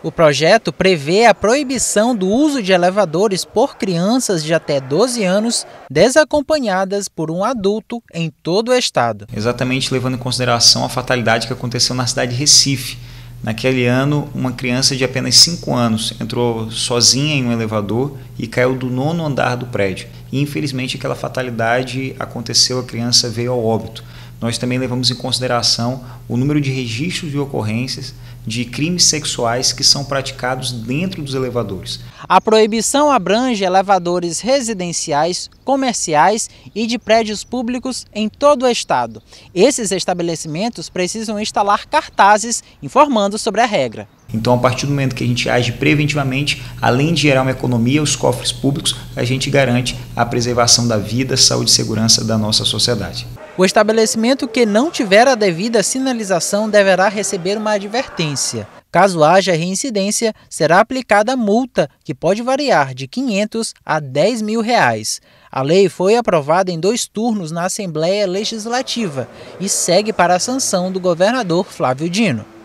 O projeto prevê a proibição do uso de elevadores por crianças de até 12 anos desacompanhadas por um adulto em todo o estado. Exatamente levando em consideração a fatalidade que aconteceu na cidade de Recife. Naquele ano, uma criança de apenas 5 anos entrou sozinha em um elevador e caiu do nono andar do prédio. E, infelizmente, aquela fatalidade aconteceu, a criança veio ao óbito nós também levamos em consideração o número de registros de ocorrências de crimes sexuais que são praticados dentro dos elevadores. A proibição abrange elevadores residenciais, comerciais e de prédios públicos em todo o estado. Esses estabelecimentos precisam instalar cartazes informando sobre a regra. Então, a partir do momento que a gente age preventivamente, além de gerar uma economia aos cofres públicos, a gente garante a preservação da vida, saúde e segurança da nossa sociedade. O estabelecimento que não tiver a devida sinalização deverá receber uma advertência. Caso haja reincidência, será aplicada multa, que pode variar de 500 a 10 mil reais. A lei foi aprovada em dois turnos na Assembleia Legislativa e segue para a sanção do governador Flávio Dino.